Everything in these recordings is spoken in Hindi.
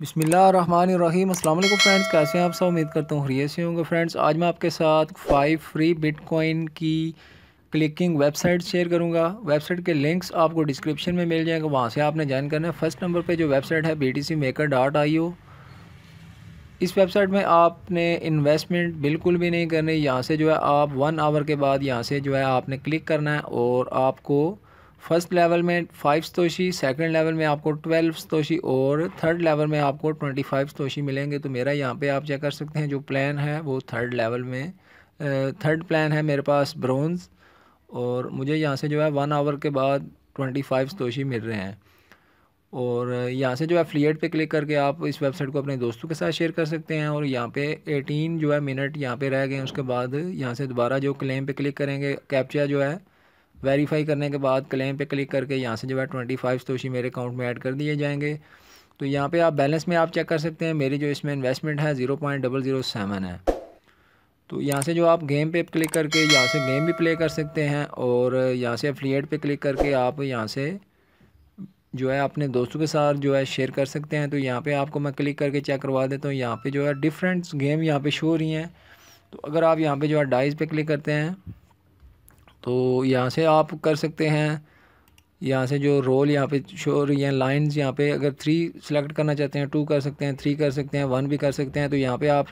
बिसमीम् अल्लाम फ्रेंड्स कैसे हैं आप सब उम्मीद करता हूँ हरिये से होंगे फ्रेंड्स आज मैं आपके साथ फाइव फ्री बिटकॉइन की क्लिकिंग वेबसाइट शेयर करूँगा वेबसाइट के लिंक्स आपको डिस्क्रिप्शन में मिल जाएंगे वहाँ से आपने ज्वाइन करना है फर्स्ट नंबर पे जो वेबसाइट है B T C maker dot I O इस वेबसाइट में आपने इन्वेस्टमेंट बिल्कुल भी नहीं करनी यहाँ से जो है आप वन आवर के बाद यहाँ से जो है आपने क्लिक करना है और आपको फर्स्ट लेवल में फाइव स्तोशी सेकंड लेवल में आपको ट्वेल्व स्तोशी और थर्ड लेवल में आपको ट्वेंटी फाइव स्तोशी मिलेंगे तो मेरा यहाँ पे आप चेक कर सकते हैं जो प्लान है वो थर्ड लेवल में थर्ड प्लान है मेरे पास ब्रोंज़ और मुझे यहाँ से जो है वन आवर के बाद ट्वेंटी फाइव स्तोशी मिल रहे हैं और यहाँ से जो है फ्लीएट पे क्लिक करके आप इस वेबसाइट को अपने दोस्तों के साथ शेयर कर सकते हैं और यहाँ पे 18 जो है मिनट यहाँ पे रह गए उसके बाद यहाँ से दोबारा जो क्लेम पे क्लिक करेंगे कैप्चा जो है वेरीफाई करने के बाद क्लेम पे क्लिक करके यहाँ से जो है ट्वेंटी फाइव तोशी मेरे अकाउंट में ऐड कर दिए जाएंगे तो यहाँ पे आप बैलेंस में आप चेक कर सकते हैं मेरी जो इसमें इन्वेस्टमेंट है zero point double zero seven है तो यहाँ से जो आप गेम पे क्लिक करके यहाँ से गेम भी प्ले कर सकते हैं और यहाँ से अफिलिएट पे क्लिक करके आप यहाँ से जो है अपने दोस्तों के साथ जो है शेयर कर सकते हैं तो यहाँ पर आपको मैं क्लिक करके चेक करवा देता हूँ यहाँ पर जो है डिफरेंट गेम यहाँ पर शो हो रही हैं तो अगर आप यहाँ पर जो है डाइज पर क्लिक करते हैं तो यहाँ से आप कर सकते हैं यहाँ से जो रोल यहाँ पे शो रही हैं लाइन्स यहाँ पे अगर थ्री सेलेक्ट करना चाहते हैं टू कर सकते हैं थ्री कर सकते हैं वन भी कर सकते हैं तो यहाँ पे आप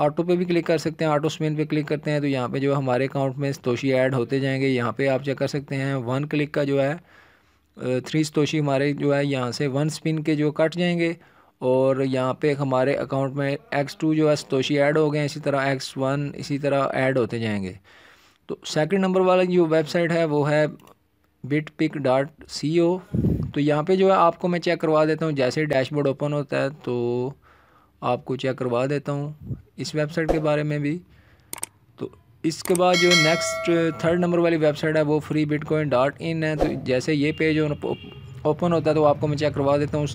ऑटो पे भी क्लिक कर सकते हैं ऑटो स्पिन पे क्लिक करते हैं तो यहाँ पे जो हमारे अकाउंट में स्तोशी ऐड होते जाएंगे यहाँ पे आप चेक कर सकते हैं वन क्लिक का जो है थ्री स्तोशी हमारे जो है यहाँ से वन स्पिन के जो कट जाएंगे और यहाँ पे हमारे अकाउंट में एक्स टू जो है स्तोशी ऐड हो गए इसी तरह एक्स वन इसी तरह ऐड होते जाएंगे तो सेकंड नंबर वाला जो वेबसाइट है वो है bit pick dot C O तो यहाँ पे जो है आपको मैं चेक करवा देता हूँ जैसे डैशबोर्ड ओपन होता है तो आपको चेक करवा देता हूँ इस वेबसाइट के बारे में भी तो इसके बाद जो नेक्स्ट थर्ड नंबर वाली वेबसाइट है वो फ्री बिटकॉइन डॉट इन है तो जैसे ये पेज ओपन होता है तो आपको मैं चेक करवा देता हूँ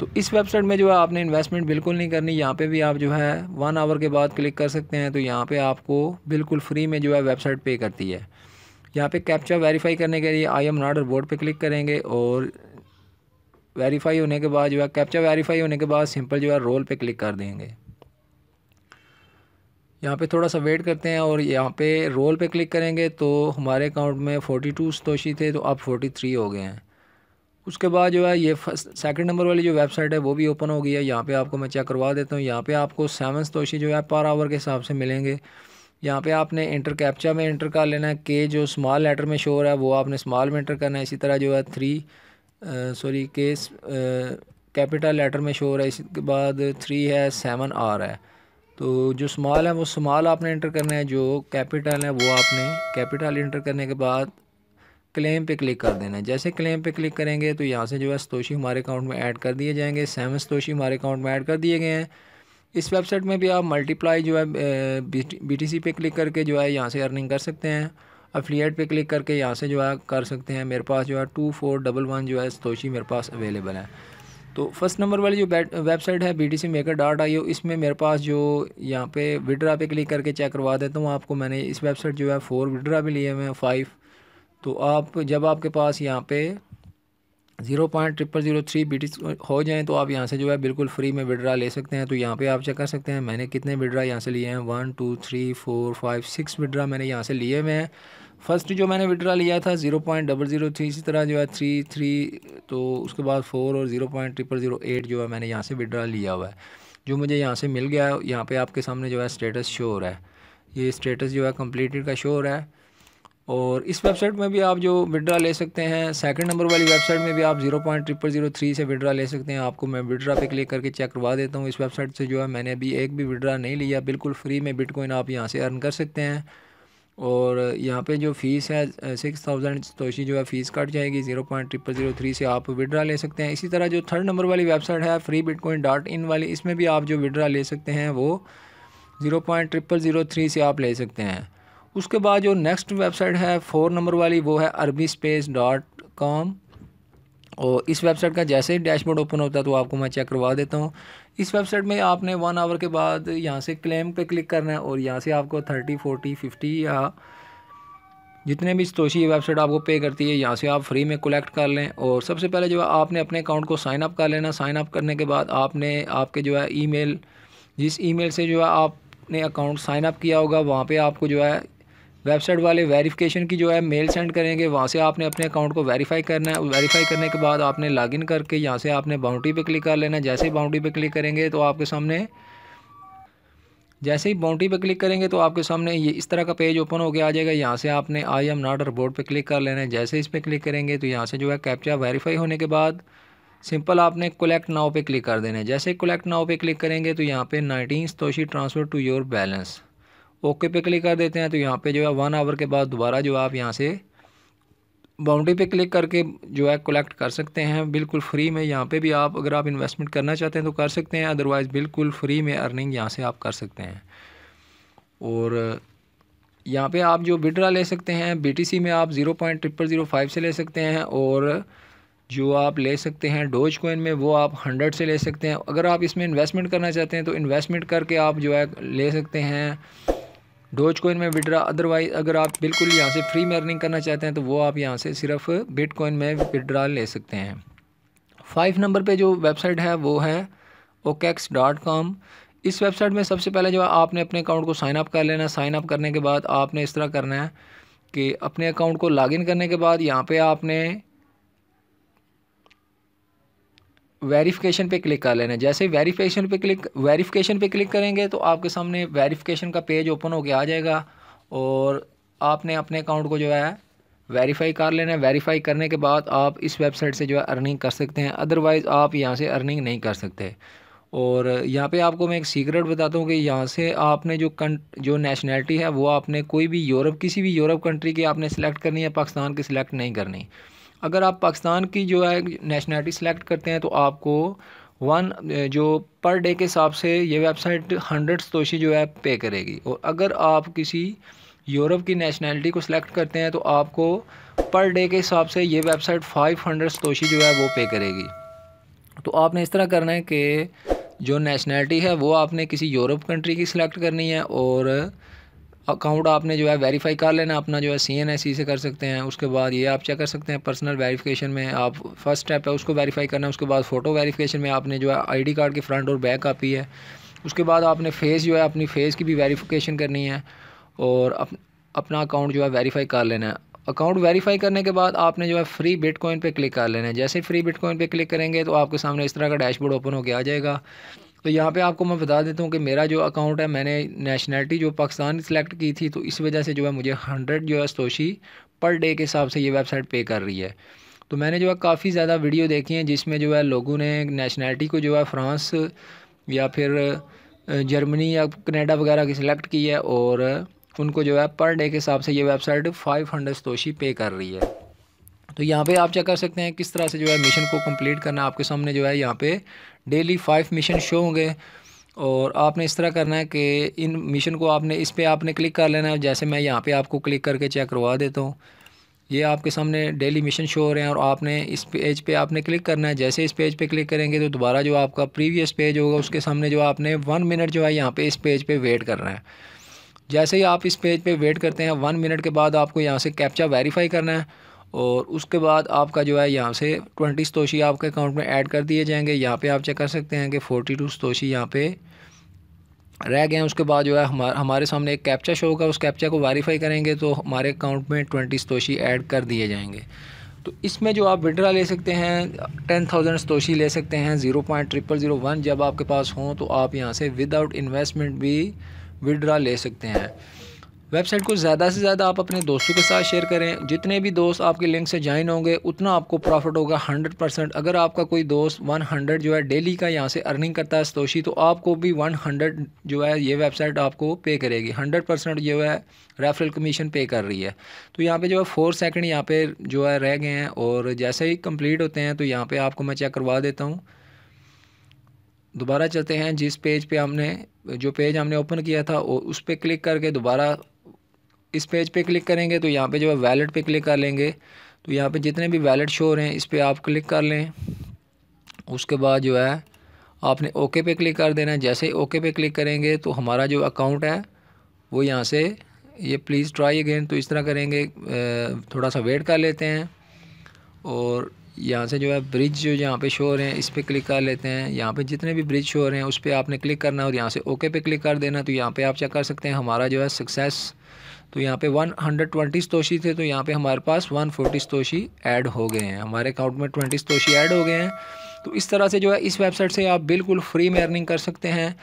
तो इस वेबसाइट में जो है आपने इन्वेस्टमेंट बिल्कुल नहीं करनी यहाँ पे भी आप जो है वन आवर के बाद क्लिक कर सकते हैं तो यहाँ पे आपको बिल्कुल फ्री में जो है वेबसाइट पे करती है यहाँ पे कैप्चा वेरीफाई करने के लिए आई एम नॉट रिपोर्ट पे क्लिक करेंगे और वेरीफाई होने के बाद जो है कैप्चा वेरीफाई होने के बाद सिंपल जो है रोल पर क्लिक कर देंगे यहाँ पे थोड़ा सा वेट करते हैं और यहाँ पे रोल पे क्लिक करेंगे तो हमारे अकाउंट में 42 टू थे तो अब 43 हो गए हैं उसके बाद जो है ये सेकंड नंबर वाली जो वेबसाइट है वो भी ओपन हो गई है यहाँ पे आपको मैं चेक करवा देता हूँ यहाँ पे आपको सेवन तोशी जो है पर आवर के हिसाब से मिलेंगे यहाँ पे आपने इंटर कैप्चा में इंटर कर लेना है के जो स्मॉल लेटर में शोर है वो आपने स्मॉल में इंटर करना है इसी तरह जो है थ्री सॉरी के कैपिटल लेटर में शोर है इसके बाद थ्री है सेवन आर है तो जो स्मॉल है वो स्मॉल आपने इंटर करना है जो कैपिटल है वो आपने कैपिटल इंटर करने के बाद क्लेम पे क्लिक कर देना है जैसे क्लेम पे क्लिक करेंगे तो यहाँ से जो है सतोशी हमारे अकाउंट में ऐड कर दिए जाएंगे सेवन सतोशी हमारे अकाउंट में ऐड कर दिए गए हैं इस वेबसाइट में भी आप मल्टीप्लाई जो है बी टी सी पे क्लिक करके जो है यहाँ से अर्निंग कर सकते हैं अफिलियट पे क्लिक करके यहाँ से जो है कर सकते हैं मेरे पास जो है टू फोर डबल वन जो है सतोशी मेरे पास अवेलेबल है तो फर्स्ट नंबर वाली जो वेबसाइट है B T C maker dot I O इसमें मेरे पास जो यहाँ पे विड्रा पे क्लिक करके चेक करवा देता हूँ आपको मैंने इस वेबसाइट जो है फ़ोर विड्रा भी लिए हुए हैं फाइव तो आप जब आपके पास यहाँ पे zero point triple zero three बी हो जाएँ तो आप यहाँ से जो है बिल्कुल फ्री में विड्रा ले सकते हैं तो यहाँ पे आप चेक कर सकते हैं मैंने कितने विड्रा यहाँ से लिए हैं one two three four five six withdraw मैंने यहाँ से लिए हुए हैं फर्स्ट जो मैंने विड्रा लिया था zero point double zero three इसी तरह जो है थ्री थ्री तो उसके बाद फोर और zero point triple zero eight जो है मैंने यहाँ से विड्रा लिया हुआ है जो मुझे यहाँ से मिल गया है यहाँ पर आपके सामने जो है स्टेटस शोर है ये स्टेटस जो है कम्प्लीटेड का शोर है और इस वेबसाइट में भी आप जो विड्रा ले सकते हैं सेकंड नंबर वाली वेबसाइट में भी आप zero point triple zero three से विड्रा ले सकते हैं आपको मैं विड्रा पे क्लिक करके चेक करवा देता हूँ इस वेबसाइट से जो है मैंने अभी एक भी विड्रा नहीं लिया बिल्कुल फ्री में बिटकॉइन आप यहाँ से अर्न कर सकते हैं और यहाँ पर जो फ़ीस है सिक्स थाउजेंड तोशी जो है फ़ीस कट जाएगी zero point triple zero three से आप विड्रा ले सकते हैं इसी तरह जो थर्ड नंबर वाली वेबसाइट है फ्री बिटकॉइन डॉट इन वाली इसमें भी आप जो विड्रा ले सकते हैं वो zero point triple zero three से आप ले सकते हैं उसके बाद जो नेक्स्ट वेबसाइट है फोर नंबर वाली वो है अरबी स्पेस डॉट कॉम और इस वेबसाइट का जैसे ही डैशबोर्ड ओपन होता है तो आपको मैं चेक करवा देता हूँ इस वेबसाइट में आपने वन आवर के बाद यहाँ से क्लेम पे क्लिक करना है और यहाँ से आपको थर्टी फोर्टी फिफ्टी या जितने भी तोशी वेबसाइट आपको पे करती है यहाँ से आप फ्री में कलेक्ट कर लें और सबसे पहले जो है आपने अपने अकाउंट को साइनअप कर लेना साइन अप करने के बाद आपने आपके जो है ई जिस ई से जो है आपने अकाउंट साइनअप किया होगा वहाँ पे आपको जो है वेबसाइट वाले वेरिफिकेशन की जो है मेल सेंड करेंगे वहाँ से आपने अपने अकाउंट को वेरीफाई करना है वेरीफाई करने के बाद आपने लॉगिन करके यहाँ से आपने बाउंड्री पे क्लिक कर लेना है जैसे ही बाउंड्री पे क्लिक करेंगे तो आपके सामने जैसे ही बाउंड्री पे क्लिक करेंगे तो आपके सामने ये इस तरह का पेज ओपन हो गया आ जाएगा यहाँ से आपने आई एम नॉट रिपोर्ट पर क्लिक कर लेना है जैसे इस पर क्लिक करेंगे तो यहाँ से जो है कैप्चा वेरीफाई होने के बाद सिंपल आपने कलेक्ट नाव पे क्लिक कर देना है जैसे कलेक्ट नाव पे क्लिक करेंगे तो यहाँ पे nineteen satoshi transfer to your balance okay पे क्लिक कर देते हैं तो यहाँ पे जो है वन आवर के बाद दोबारा जो आप यहाँ से बाउंड्री पे क्लिक करके जो है कलेक्ट कर सकते हैं बिल्कुल फ्री में यहाँ पे भी आप अगर आप इन्वेस्टमेंट करना चाहते हैं तो कर सकते हैं अदरवाइज़ बिल्कुल फ्री में अर्निंग यहाँ से आप कर सकते हैं और यहाँ पे आप जो विड्रा ले सकते हैं बीटीसी में आप zero point triple zero five से ले सकते हैं और जो आप ले सकते हैं डोज कोइन में वो आप हंड्रेड से ले सकते हैं अगर आप इसमें इन्वेस्टमेंट करना चाहते हैं तो इन्वेस्टमेंट करके आप जो है ले सकते हैं डोज कोइन में विड्रा अदरवाइज अगर आप बिल्कुल यहाँ से फ्री में अर्निंग करना चाहते हैं तो वो आप यहाँ से सिर्फ बिटकॉइन में विड्रा ले सकते हैं फाइव नंबर पे जो वेबसाइट है वो है ओकेक्स डॉट कॉम इस वेबसाइट में सबसे पहले जो आपने अपने अकाउंट को साइन अप कर लेना साइन अप करने के बाद आपने इस तरह करना है कि अपने अकाउंट को लॉगिन करने के बाद यहाँ पे आपने वेरिफिकेशन पे क्लिक कर लेना जैसे वेरिफिकेशन पे क्लिक वेरिफिकेशन पे क्लिक करेंगे तो आपके सामने वेरिफिकेशन का पेज ओपन होकर आ जाएगा और आपने अपने अकाउंट को जो है वेरीफाई कर लेना है वेरीफाई करने के बाद आप इस वेबसाइट से जो है अर्निंग कर सकते हैं अदरवाइज़ आप यहाँ से अर्निंग नहीं कर सकते और यहाँ पे आपको मैं एक सीक्रेट बताता हूँ कि यहाँ से आपने जो कं जो नेशनैलिटी है वो आपने कोई भी यूरोप किसी भी यूरोप कंट्री की आपने सेलेक्ट करनी है पाकिस्तान की सिलेक्ट नहीं करनी अगर आप पाकिस्तान की जो है नेशनलिटी सेलेक्ट करते हैं तो आपको वन जो पर डे के हिसाब से ये वेबसाइट हंड्रेड तोशी जो है पे करेगी और अगर आप किसी यूरोप की नेशनैलिटी को सिलेक्ट करते हैं तो आपको पर डे के हिसाब से ये वेबसाइट फाइव हंड्रेड तोशी जो है वो पे करेगी तो आपने इस तरह करना है कि जो नेशनलिटी है वो आपने किसी यूरोप कंट्री की सिलेक्ट करनी है और अकाउंट आपने जो है वेरीफाई कर लेना अपना जो है सी एन एस से कर सकते हैं उसके बाद ये आप चेक कर सकते हैं पर्सनल वेरीफिकेशन में आप फर्स्ट स्टेप है उसको वेरीफाई करना है उसके बाद फ़ोटो वेरीफिकेशन में आपने जो है आईडी कार्ड की फ्रंट और बैक कापी है उसके बाद आपने फेस जो है अपनी फेस की भी वेरीफिकेशन करनी है और अप, अपना अकाउंट जो है वेरीफाई कर लेना है अकाउंट वेरीफाई करने के बाद आपने जो है फ्री बिटकॉइन पे क्लिक कर लेना है जैसे फ्री बिटकॉइन पे क्लिक करेंगे तो आपके सामने इस तरह का डैशबोर्ड ओपन होकर आ जाएगा तो यहाँ पे आपको मैं बता देता हूँ कि मेरा जो अकाउंट है मैंने नेशनैलिटी जो पाकिस्तान सेलेक्ट की थी तो इस वजह से जो है मुझे हंड्रेड जो है सोशी पर डे के हिसाब से ये वेबसाइट पे कर रही है तो मैंने जो है काफ़ी ज़्यादा वीडियो देखी हैं जिसमें जो है लोगों ने नेशनैलिटी को जो है फ्रांस या फिर जर्मनी या कनाडा वगैरह की सिलेक्ट की है और उनको जो है पर डे के हिसाब से ये वेबसाइट फाइव हंड्रेड तोशी पे कर रही है तो यहाँ पे आप चेक कर सकते हैं किस तरह से जो है मिशन को कंप्लीट करना है आपके सामने जो है यहाँ पे डेली फाइव मिशन शो होंगे और आपने इस तरह करना है कि इन मिशन को आपने इस पर आपने क्लिक कर लेना है जैसे मैं यहाँ पे आपको क्लिक करके चेक करवा देता हूँ ये आपके सामने डेली मिशन शो हो रहे हैं और आपने इस पेज पे आपने क्लिक करना है जैसे इस पेज पे क्लिक करेंगे तो दोबारा जो आपका प्रीवियस पेज होगा उसके सामने जो आपने वन मिनट जो है यहाँ पे इस पेज पे वेट करना है जैसे ही आप इस पेज पे वेट करते हैं वन मिनट के बाद आपको यहाँ से कैप्चा वेरीफाई करना है और उसके बाद आपका जो है यहाँ से ट्वेंटी स्तोशी आपके अकाउंट में ऐड कर दिए जाएंगे यहाँ पे आप चेक कर सकते हैं कि फोर्टी टू स्तोशी यहाँ पे रह गए हैं उसके बाद जो है हमारे हमारे सामने एक कैप्चा शो होगा उस कैप्चा को वेरीफाई करेंगे तो हमारे अकाउंट में ट्वेंटी स्तोशी ऐड कर दिए जाएंगे तो इसमें जो आप विड्रा ले सकते हैं टेन थाउजेंड स्तोशी ले सकते हैं zero point triple zero one जब आपके पास हों तो आप यहाँ से विदाउट इन्वेस्टमेंट भी विड्रा ले सकते हैं वेबसाइट को ज़्यादा से ज़्यादा आप अपने दोस्तों के साथ शेयर करें जितने भी दोस्त आपके लिंक से ज्वाइन होंगे उतना आपको प्रॉफिट होगा 100 परसेंट अगर आपका कोई दोस्त 100 जो है डेली का यहाँ से अर्निंग करता है स्तोशी तो आपको भी 100 जो है ये वेबसाइट आपको पे करेगी 100 परसेंट जो है रेफरल कमीशन पे कर रही है तो यहाँ पर जो है फोर सेकेंड यहाँ पर जो है रह गए हैं और जैसे ही कम्प्लीट होते हैं तो यहाँ पर आपको मैं चेक करवा देता हूँ दोबारा चलते हैं जिस पेज पे हमने जो पेज हमने ओपन किया था उस पर क्लिक करके दोबारा इस पेज पे क्लिक करेंगे तो यहाँ पे जो है वैलेट पे क्लिक कर लेंगे तो यहाँ पे जितने भी वैलेट शो हो रहे हैं इस पर आप क्लिक कर लें उसके बाद जो है आपने ओके पे क्लिक कर देना है जैसे ही ओके पे क्लिक करेंगे तो हमारा जो अकाउंट है वो यहाँ से ये प्लीज़ ट्राई अगेन तो इस तरह करेंगे थोड़ा सा वेट कर लेते हैं और यहाँ से जो है ब्रिज जो यहाँ पे शो हो रहे हैं इस पर क्लिक कर लेते हैं यहाँ पे जितने भी ब्रिज शो हो रहे हैं उस पर आपने क्लिक करना है और यहाँ से ओके पे क्लिक कर देना तो यहाँ पे आप चेक कर सकते हैं हमारा जो है सक्सेस तो यहाँ पे 120 स्तोशी थे तो यहाँ पे हमारे पास 140 स्तोशी ऐड हो गए हैं हमारे अकाउंट में 20 स्तोशी ऐड हो गए हैं तो इस तरह से जो है इस वेबसाइट से आप बिल्कुल फ्री में अर्निंग कर सकते हैं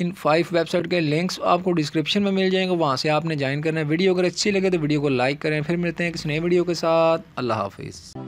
इन फाइव वेबसाइट के लिंक्स आपको डिस्क्रिप्शन में मिल जाएंगे वहाँ से आपने ज्वाइन करना है वीडियो अगर अच्छी लगे तो वीडियो को लाइक करें फिर मिलते हैं किसी नए वीडियो के साथ अल्लाह हाफिज़